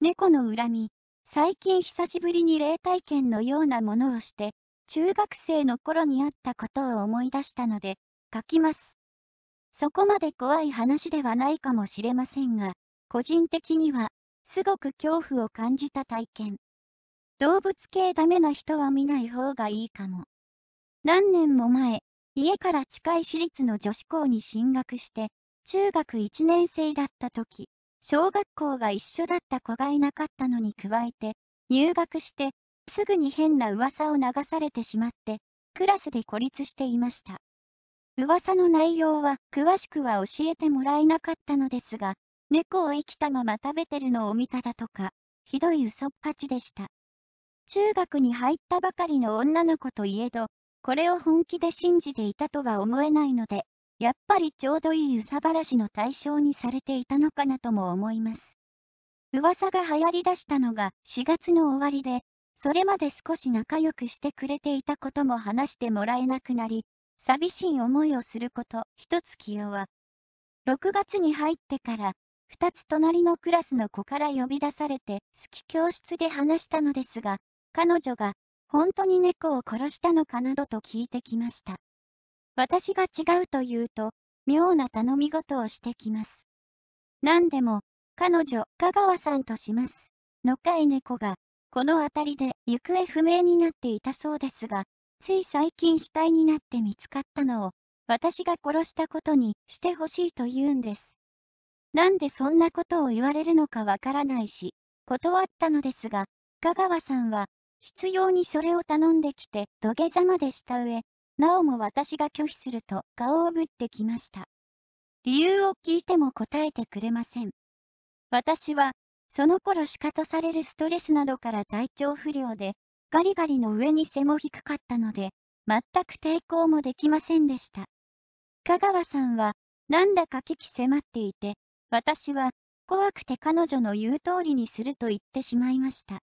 猫の恨み。最近久しぶりに霊体験のようなものをして、中学生の頃にあったことを思い出したので、書きます。そこまで怖い話ではないかもしれませんが、個人的には、すごく恐怖を感じた体験。動物系ダメな人は見ない方がいいかも。何年も前、家から近い私立の女子校に進学して、中学1年生だった時、小学校が一緒だった子がいなかったのに加えて、入学して、すぐに変な噂を流されてしまって、クラスで孤立していました。噂の内容は詳しくは教えてもらえなかったのですが、猫を生きたまま食べてるのを見ただとか、ひどい嘘っぱちでした。中学に入ったばかりの女の子といえど、これを本気で信じていたとは思えないので、やっぱりちょうどいい憂さ晴らしの対象にされていたのかなとも思います。噂が流行り出したのが4月の終わりで、それまで少し仲良くしてくれていたことも話してもらえなくなり、寂しい思いをすること一月夜は、6月に入ってから2つ隣のクラスの子から呼び出されて好き教室で話したのですが、彼女が本当に猫を殺したのかなどと聞いてきました。私が違うと言うと、妙な頼み事をしてきます。何でも、彼女、香川さんとします。の飼い猫が、この辺りで行方不明になっていたそうですが、つい最近死体になって見つかったのを、私が殺したことにしてほしいと言うんです。なんでそんなことを言われるのかわからないし、断ったのですが、香川さんは、必要にそれを頼んできて土下座までした上、なおも私が拒否すると顔をぶってきました。理由を聞いても答えてくれません。私は、その頃鹿とされるストレスなどから体調不良で、ガリガリの上に背も低かったので、全く抵抗もできませんでした。香川さんは、なんだか危機迫っていて、私は、怖くて彼女の言う通りにすると言ってしまいました。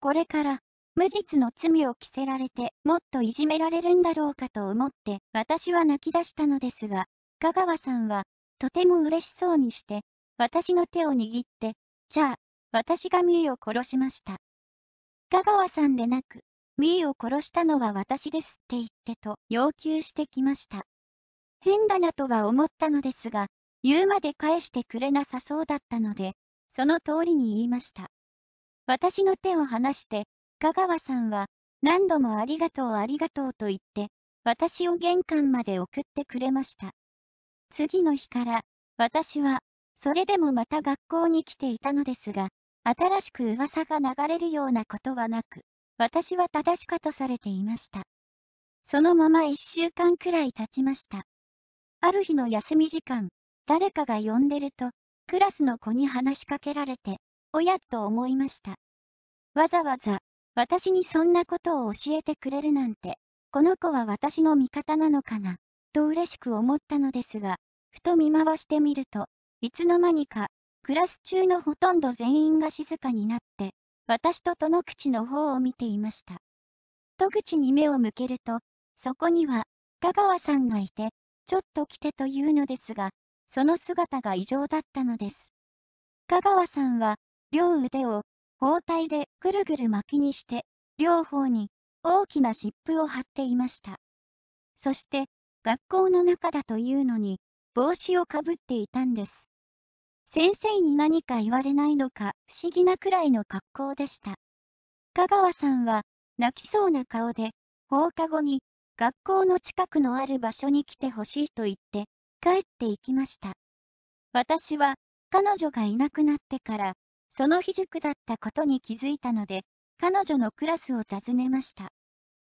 これから、無実の罪を着せられて、もっといじめられるんだろうかと思って、私は泣き出したのですが、香川さんは、とても嬉しそうにして、私の手を握って、じゃあ、私がみーを殺しました。香川さんでなく、みーを殺したのは私ですって言ってと要求してきました。変だなとは思ったのですが、言うまで返してくれなさそうだったので、その通りに言いました。私の手を離して、香川さんは、何度もありがとうありがとうと言って、私を玄関まで送ってくれました。次の日から、私は、それでもまた学校に来ていたのですが、新しく噂が流れるようなことはなく、私は正しかとされていました。そのまま1週間くらい経ちました。ある日の休み時間、誰かが呼んでると、クラスの子に話しかけられて、おやっと思いました。わざわざ、私にそんなことを教えてくれるなんて、この子は私の味方なのかな、と嬉しく思ったのですが、ふと見回してみると、いつの間にか、クラス中のほとんど全員が静かになって、私と戸の口の方を見ていました。戸口に目を向けると、そこには、香川さんがいて、ちょっと来てというのですが、その姿が異常だったのです。香川さんは、両腕を包帯でぐるぐる巻きにして、両方に大きな湿布を貼っていました。そして、学校の中だというのに、帽子をかぶっていたんです。先生に何か言われないのか不思議なくらいの格好でした。香川さんは、泣きそうな顔で、放課後に、学校の近くのある場所に来てほしいと言って、帰っていきました。私は、彼女がいなくなってから、その日塾だったことに気づいたので、彼女のクラスを訪ねました。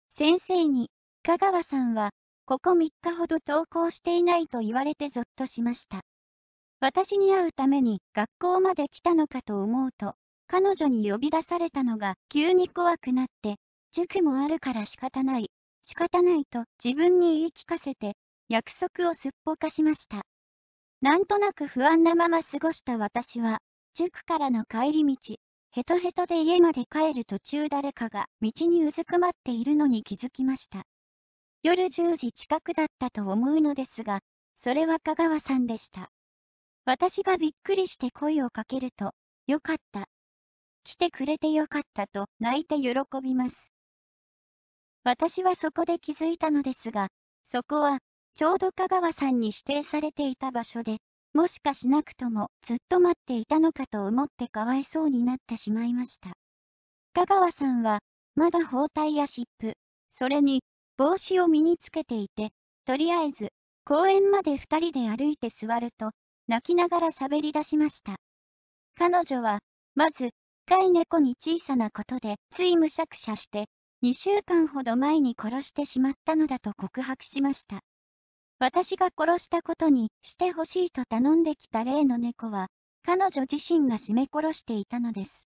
先生に、香川さんは、ここ3日ほど登校していないと言われてぞっとしました。私に会うために学校まで来たのかと思うと、彼女に呼び出されたのが急に怖くなって、塾もあるから仕方ない、仕方ないと自分に言い聞かせて、約束をすっぽかしました。なんとなく不安なまま過ごした私は、塾からの帰り道、ヘトヘトで家まで帰る途中誰かが道にうずくまっているのに気づきました。夜10時近くだったと思うのですが、それは香川さんでした。私がびっくりして声をかけると、よかった。来てくれてよかったと泣いて喜びます。私はそこで気づいたのですが、そこは、ちょうど香川さんに指定されていた場所で、もしかしなくともずっと待っていたのかと思ってかわいそうになってしまいました。香川さんは、まだ包帯や湿布、それに帽子を身につけていて、とりあえず公園まで二人で歩いて座ると、泣きながら喋り出しました。彼女は、まず、飼い猫に小さなことでついむしゃくしゃして、2週間ほど前に殺してしまったのだと告白しました。私が殺したことにしてほしいと頼んできた例の猫は、彼女自身が絞め殺していたのです。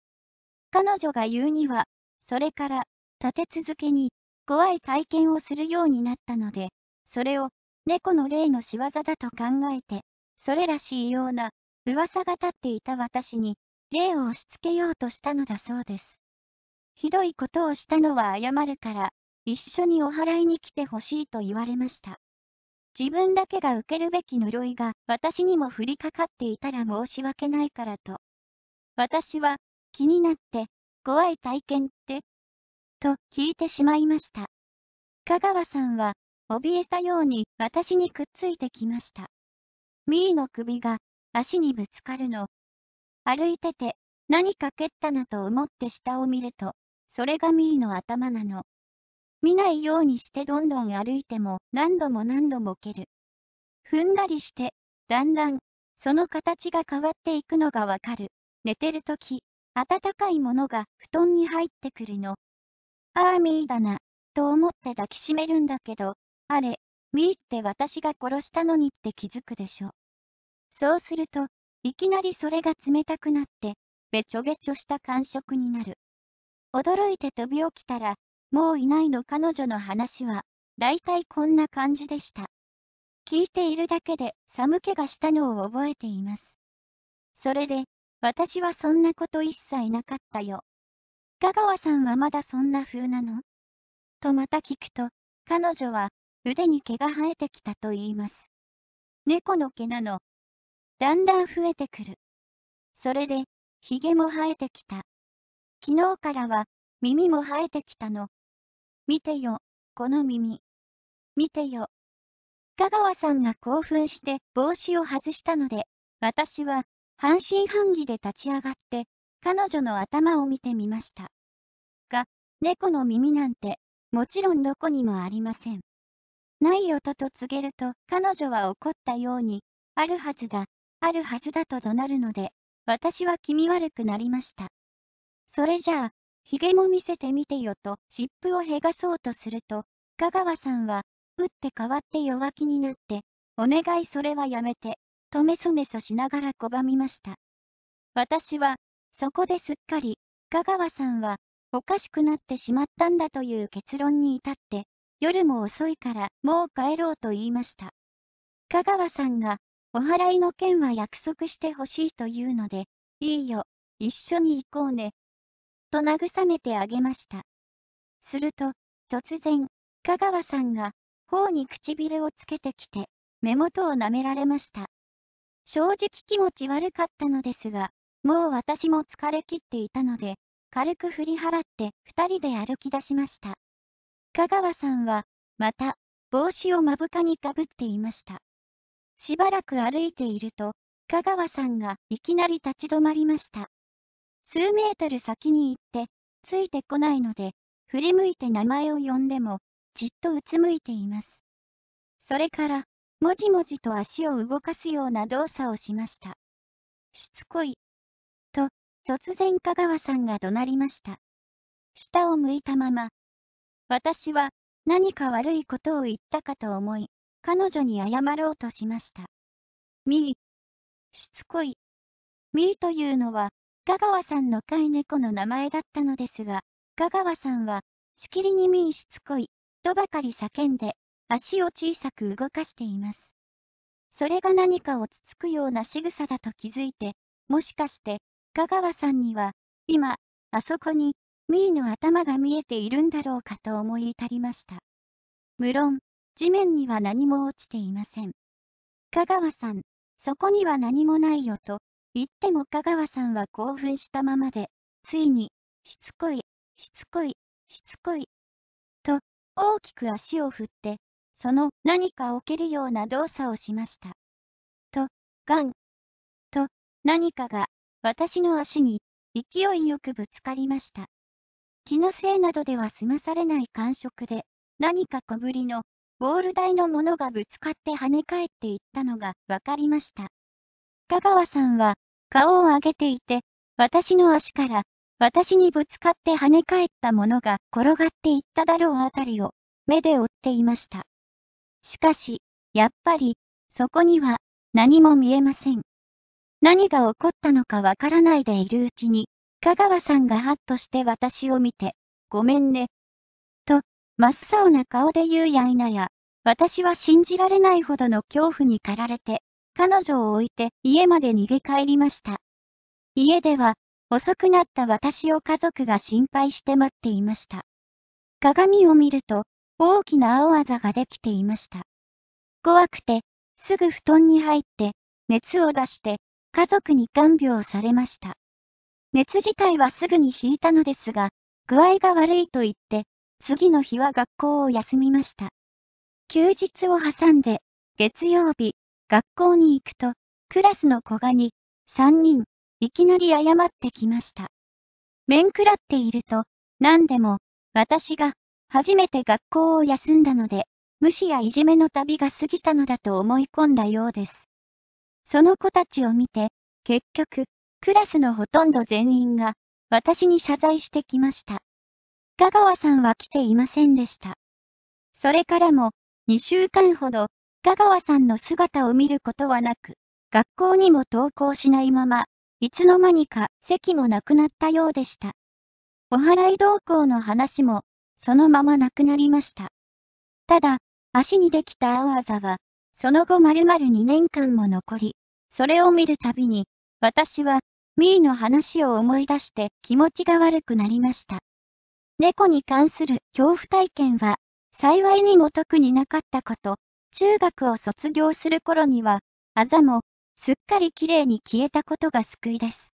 彼女が言うには、それから立て続けに怖い体験をするようになったので、それを猫の霊の仕業だと考えて、それらしいような噂が立っていた私に、霊を押し付けようとしたのだそうです。ひどいことをしたのは謝るから、一緒にお祓いに来てほしいと言われました。自分だけが受けるべき呪いが私にも降りかかっていたら申し訳ないからと。私は気になって怖い体験ってと聞いてしまいました。香川さんは怯えたように私にくっついてきました。ミーの首が足にぶつかるの。歩いてて何か蹴ったなと思って下を見ると、それがミーの頭なの。見ないようにしてどんどん歩いても何度も何度も蹴る。踏んだりして、だんだん、その形が変わっていくのがわかる。寝てるとき、暖かいものが布団に入ってくるの。ああ、ミーだな、と思って抱きしめるんだけど、あれ、ミーって私が殺したのにって気づくでしょ。そうすると、いきなりそれが冷たくなって、べちょべちょした感触になる。驚いて飛び起きたら、もういないの彼女の話は、だいたいこんな感じでした。聞いているだけで寒気がしたのを覚えています。それで、私はそんなこと一切なかったよ。香川さんはまだそんな風なのとまた聞くと、彼女は腕に毛が生えてきたと言います。猫の毛なの。だんだん増えてくる。それで、ヒゲも生えてきた。昨日からは耳も生えてきたの。見てよ、この耳。見てよ。香川さんが興奮して帽子を外したので、私は半信半疑で立ち上がって、彼女の頭を見てみました。が、猫の耳なんて、もちろんどこにもありません。ない音と告げると彼女は怒ったように、あるはずだ、あるはずだと怒鳴るので、私は気味悪くなりました。それじゃあ、髭も見せてみてよと、湿布をへがそうとすると、香川さんは、打って変わって弱気になって、お願いそれはやめて、とめそめそしながら拒みました。私は、そこですっかり、香川さんは、おかしくなってしまったんだという結論に至って、夜も遅いからもう帰ろうと言いました。香川さんが、お祓いの件は約束してほしいというので、いいよ、一緒に行こうね、と慰めてあげました。すると、突然、香川さんが、頬に唇をつけてきて、目元を舐められました。正直気持ち悪かったのですが、もう私も疲れ切っていたので、軽く振り払って二人で歩き出しました。香川さんは、また、帽子を目深にかぶっていました。しばらく歩いていると、香川さんがいきなり立ち止まりました。数メートル先に行って、ついてこないので、振り向いて名前を呼んでも、じっとうつむいています。それから、もじもじと足を動かすような動作をしました。しつこい。と、突然香川さんが怒鳴りました。下を向いたまま。私は、何か悪いことを言ったかと思い、彼女に謝ろうとしました。みー。しつこい。みーというのは、香川さんの飼い猫の名前だったのですが、香川さんは、しきりに見いしつこい、とばかり叫んで、足を小さく動かしています。それが何かをつつくような仕草だと気づいて、もしかして、香川さんには、今、あそこに、ミーの頭が見えているんだろうかと思い至りました。無論、地面には何も落ちていません。香川さん、そこには何もないよと、言っても香川さんは興奮したままで、ついに、しつこい、しつこい、しつこい、と、大きく足を振って、その何かを蹴るような動作をしました。と、ガン、と、何かが、私の足に、勢いよくぶつかりました。気のせいなどでは済まされない感触で、何か小ぶりの、ボール台のものがぶつかって跳ね返っていったのがわかりました。田川さんは、顔を上げていて、私の足から、私にぶつかって跳ね返ったものが転がっていっただろうあたりを、目で追っていました。しかし、やっぱり、そこには、何も見えません。何が起こったのかわからないでいるうちに、香川さんがハッとして私を見て、ごめんね。と、真っ青な顔で言うやいなや、私は信じられないほどの恐怖に駆られて、彼女を置いて家まで逃げ帰りました。家では、遅くなった私を家族が心配して待っていました。鏡を見ると、大きな青あざができていました。怖くて、すぐ布団に入って、熱を出して、家族に看病されました。熱自体はすぐに引いたのですが、具合が悪いと言って、次の日は学校を休みました。休日を挟んで、月曜日、学校に行くと、クラスの子がに、三人、いきなり謝ってきました。面食らっていると、何でも、私が、初めて学校を休んだので、無視やいじめの旅が過ぎたのだと思い込んだようです。その子たちを見て、結局、クラスのほとんど全員が、私に謝罪してきました。香川さんは来ていませんでした。それからも、2週間ほど、香川さんの姿を見ることはなく、学校にも登校しないまま、いつの間にか席もなくなったようでした。お祓い同行の話も、そのままなくなりました。ただ、足にできた青あざは、その後丸々2年間も残り、それを見るたびに、私は、ミーの話を思い出して気持ちが悪くなりました。猫に関する恐怖体験は、幸いにも特になかったこと中学を卒業する頃には、あざも、すっかり綺麗に消えたことが救いです。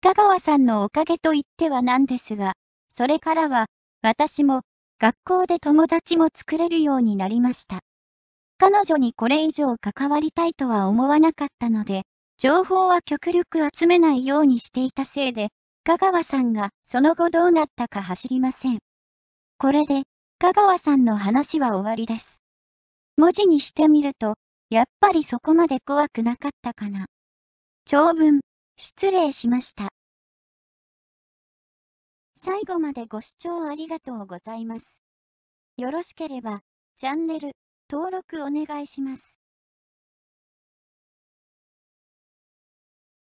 香川さんのおかげと言ってはなんですが、それからは、私も、学校で友達も作れるようになりました。彼女にこれ以上関わりたいとは思わなかったので、情報は極力集めないようにしていたせいで、香川さんがその後どうなったか走りません。これで、香川さんの話は終わりです。文字にしてみると、やっぱりそこまで怖くなかったかな。長文、失礼しました。最後までご視聴ありがとうございます。よろしければ、チャンネル、登録お願いします。